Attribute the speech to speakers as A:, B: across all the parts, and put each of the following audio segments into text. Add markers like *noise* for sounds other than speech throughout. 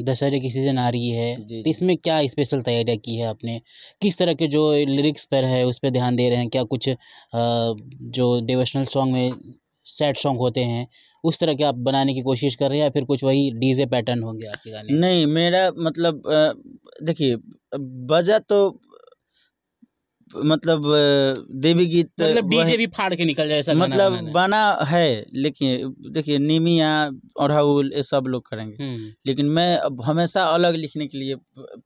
A: दशहरे की सीज़न आ रही है तो इसमें क्या स्पेशल तैयारियाँ की है आपने किस तरह के जो लिरिक्स पर है उस पर ध्यान दे रहे हैं क्या कुछ जो डिवोशनल सॉन्ग में सैड सॉन्ग होते हैं उस तरह के आप बनाने की कोशिश कर रहे हैं या फिर कुछ वही डीजे पैटर्न होंगे आपके गाने
B: नहीं मेरा मतलब देखिए वजह तो मतलब देवी गीत मतलब डीजे भी
A: फाड़ के निकल जाए मतलब बना,
B: बना है लेकिन देखिए निमिया अड़हउल ये सब लोग करेंगे हम्म। लेकिन मैं हमेशा अलग लिखने के लिए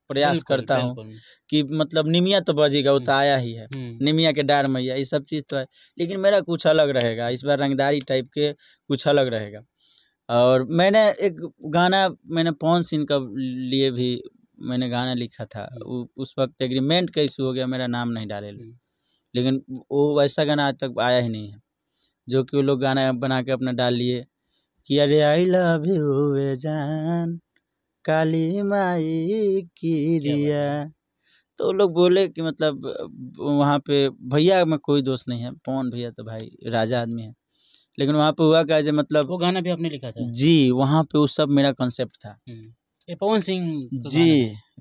B: प्रयास करता हूँ कि मतलब निमिया तो बजेगा वो हम्म। तो आया ही है हम्म। निमिया के डार मैया ये सब चीज़ तो है लेकिन मेरा कुछ अलग रहेगा इस बार रंगदारी टाइप के कुछ अलग रहेगा और मैंने एक गाना मैंने पवन सिंह का लिए भी मैंने गाना लिखा था उस वक्त एग्रीमेंट कैसे हो गया मेरा नाम नहीं डाले लेकिन वो वैसा गाना आज तक आया ही नहीं है जो कि वो लोग गाना बना के अपना डाल लिए कि अरे आई लव यू वे जान काली माई की रिया तो लोग बोले कि मतलब वहाँ पे भैया में कोई दोस्त नहीं है पवन भैया तो भाई राजा आदमी है लेकिन वहाँ पे हुआ क्या मतलब वो गाना भी आपने लिखा था जी वहाँ पे वो सब मेरा कंसेप्ट था हम्म। ये पवन सिंह जी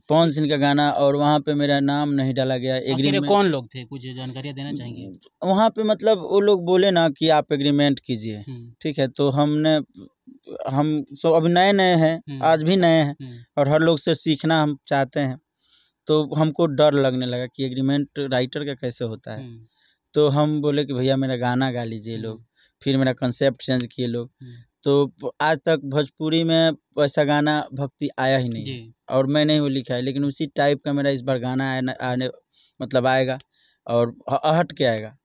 B: पवन सिंह का गाना और वहाँ पे मेरा नाम नहीं डाला गया एग्रीमेंट कौन लोग
A: थे कुछ जानकारियाँ देना चाहेंगे
B: वहाँ पे मतलब वो लोग बोले ना कि आप एग्रीमेंट कीजिए हम्म। ठीक है तो हमने हम सो अब नए नए हैं हम्म। आज भी नए हैं हम्म। और हर लोग से सीखना हम चाहते हैं तो हमको डर लगने लगा कि एग्रीमेंट राइटर का कैसे होता है तो हम बोले कि भैया मेरा गाना गा लीजिए लोग फिर मेरा कंसेप्ट चेंज किए लोग तो आज तक भोजपुरी में वैसा गाना भक्ति आया ही नहीं और मैं नहीं वो लिखा है लेकिन उसी टाइप का मेरा इस बार गाना आने, मतलब आएगा और हट के आएगा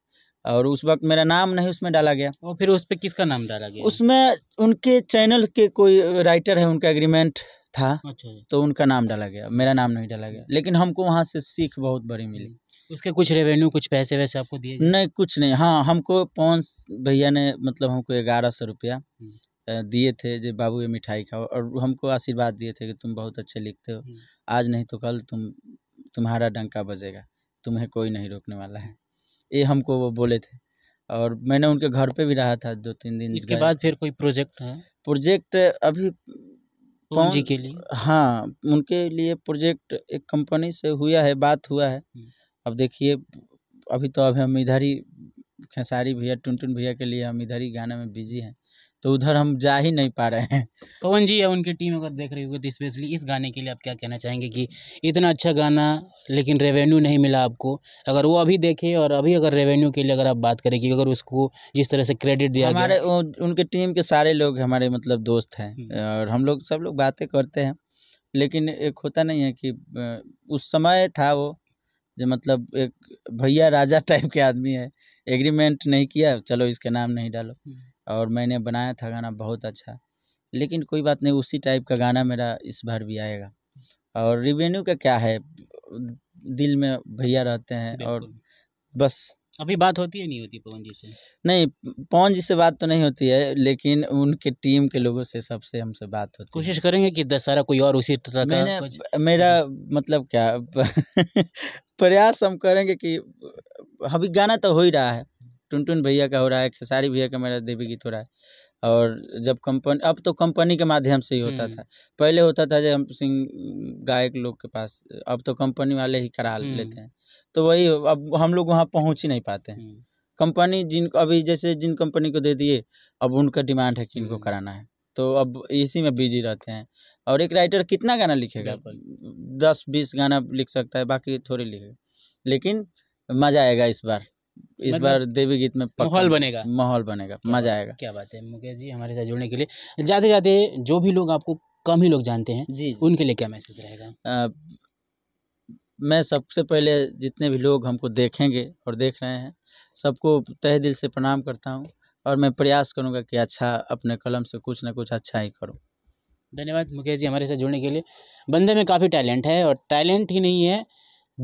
B: और उस वक्त मेरा नाम नहीं उसमें डाला गया और फिर उस पर किसका नाम डाला गया उसमें उनके चैनल के कोई राइटर है उनका एग्रीमेंट था अच्छा, अच्छा तो उनका नाम डाला गया मेरा नाम नहीं डाला गया लेकिन हमको वहाँ से सीख बहुत बड़ी मिली
A: हम्म। उसके कुछ रेवेन्यू कुछ पैसे वैसे आपको दिए
B: नहीं कुछ नहीं हाँ हमको पौन भैया ने मतलब हमको ग्यारह सौ रुपया हम्म। दिए थे जो बाबू ये मिठाई खाओ और हमको आशीर्वाद दिए थे कि तुम बहुत अच्छे लिखते हो आज नहीं तो कल तुम तुम्हारा डंका बजेगा तुम्हें कोई नहीं रोकने वाला है ये हमको वो बोले थे और मैंने उनके घर पे भी रहा था दो तीन दिन इसके बाद फिर कोई प्रोजेक्ट है प्रोजेक्ट अभी पवन जी के लिए हाँ उनके लिए प्रोजेक्ट एक कंपनी से हुआ है बात हुआ है अब देखिए अभी तो अभी हम इधर ही खेसारी भैया टुन टुन भैया के लिए हम इधर ही गाने में बिजी हैं तो उधर हम जा ही नहीं पा रहे हैं
A: पवन जी या उनकी टीम अगर देख रही होगी तो स्पेशली इस गाने के लिए आप क्या कहना चाहेंगे कि इतना अच्छा गाना लेकिन रेवेन्यू नहीं मिला आपको अगर वो अभी देखे और अभी अगर रेवेन्यू के लिए अगर आप बात करें कि अगर उसको जिस तरह से क्रेडिट दिया हमारे
B: उनके टीम के सारे लोग हमारे मतलब दोस्त हैं हम्म। और हम लोग सब लोग बातें करते हैं लेकिन एक होता नहीं है कि उस समय था वो जो मतलब एक भैया राजा टाइप *laughs* के आदमी है एग्रीमेंट नहीं किया चलो इसका नाम नहीं डालो हम्म। और मैंने बनाया था गाना बहुत अच्छा लेकिन कोई बात नहीं उसी टाइप का गाना मेरा इस बार भी आएगा और रिवेन्यू का क्या है दिल में भैया रहते हैं और बस
A: अभी बात होती है नहीं होती पवन जी से
B: नहीं पवन जी से बात तो नहीं होती है लेकिन उनके टीम के लोगों से सबसे हमसे बात होती है कोशिश करेंगे कि दशहरा कोई और उसी तरह का मेरा मतलब क्या *laughs* प्रयास हम करेंगे कि अभी गाना तो हो ही रहा है टुनटुन भैया का हो रहा है खेसारी भैया का मेरा देवी गीत हो रहा है और जब कंपनी अब तो कंपनी के माध्यम से ही होता हम्म। था पहले होता था जब हम सिंग गायक लोग के पास अब तो कंपनी वाले ही करा हम्म। लेते हैं तो वही अब हम लोग वहाँ पहुँच ही नहीं पाते हैं हम्म। कंपनी जिन अभी जैसे जिन कंपनी को दे दिए अब उनका डिमांड है कि इनको कराना है तो अब इसी में बिजी रहते हैं और एक राइटर कितना गाना लिखेगा दस बीस गाना लिख सकता है बाकी थोड़ी लिखेगा लेकिन मज़ा आएगा इस बार इस मतलब बार देवी गीत में माहौल बनेगा माहौल बनेगा
A: मजा आएगा क्या बात है मुकेश जी हमारे साथ जुड़ने के लिए जाते जाते जो भी लोग आपको कम ही लोग
B: जानते हैं जी, उनके लिए क्या मैसेज रहेगा मैं सबसे पहले जितने भी लोग हमको देखेंगे और देख रहे हैं सबको तहे दिल से प्रणाम करता हूँ और मैं प्रयास करूँगा कि अच्छा अपने कलम से कुछ ना कुछ अच्छा ही करूँ
A: धन्यवाद मुकेश जी हमारे साथ जुड़ने के लिए बंदे में काफ़ी टैलेंट है और टैलेंट ही नहीं है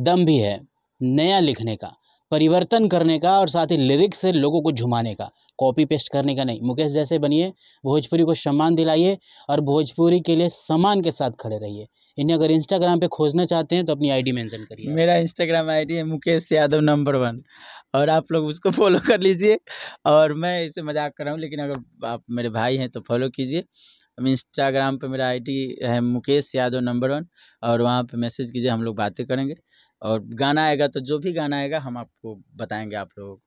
A: दम भी है नया लिखने का परिवर्तन करने का और साथ ही लिरिक्स से लोगों को झुमाने का कॉपी पेस्ट करने का नहीं मुकेश जैसे बनिए भोजपुरी को सम्मान दिलाइए और भोजपुरी के लिए सम्मान के साथ खड़े रहिए इन्हें अगर इंस्टाग्राम पे खोजना चाहते हैं तो अपनी आईडी मेंशन करिए
B: मेरा इंस्टाग्राम आईडी है मुकेश यादव नंबर वन और आप लोग उसको फॉलो कर लीजिए और मैं इसे मजाक कर रहा हूँ लेकिन अगर आप मेरे भाई हैं तो फॉलो कीजिए इंस्टाग्राम पर मेरा आईडी है मुकेश यादव नंबर वन और वहाँ पे मैसेज कीजिए हम लोग बातें करेंगे और गाना आएगा तो जो भी गाना आएगा हम आपको बताएँगे आप लोगों को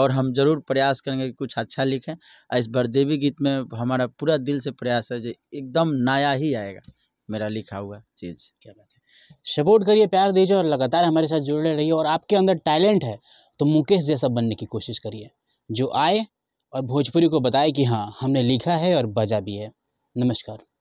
B: और हम ज़रूर प्रयास करेंगे कि कुछ अच्छा लिखें इस बार देवी गीत में हमारा पूरा दिल से प्रयास है जो एकदम नया ही आएगा मेरा लिखा हुआ चीज़ क्या बात
A: है सपोर्ट करिए प्यार दीजिए और लगातार हमारे साथ जुड़े रहिए और आपके अंदर टैलेंट है तो मुकेश जैसा बनने की कोशिश करिए जो आए और भोजपुरी को बताए कि हाँ हमने लिखा है और बजा भी है नमस्कार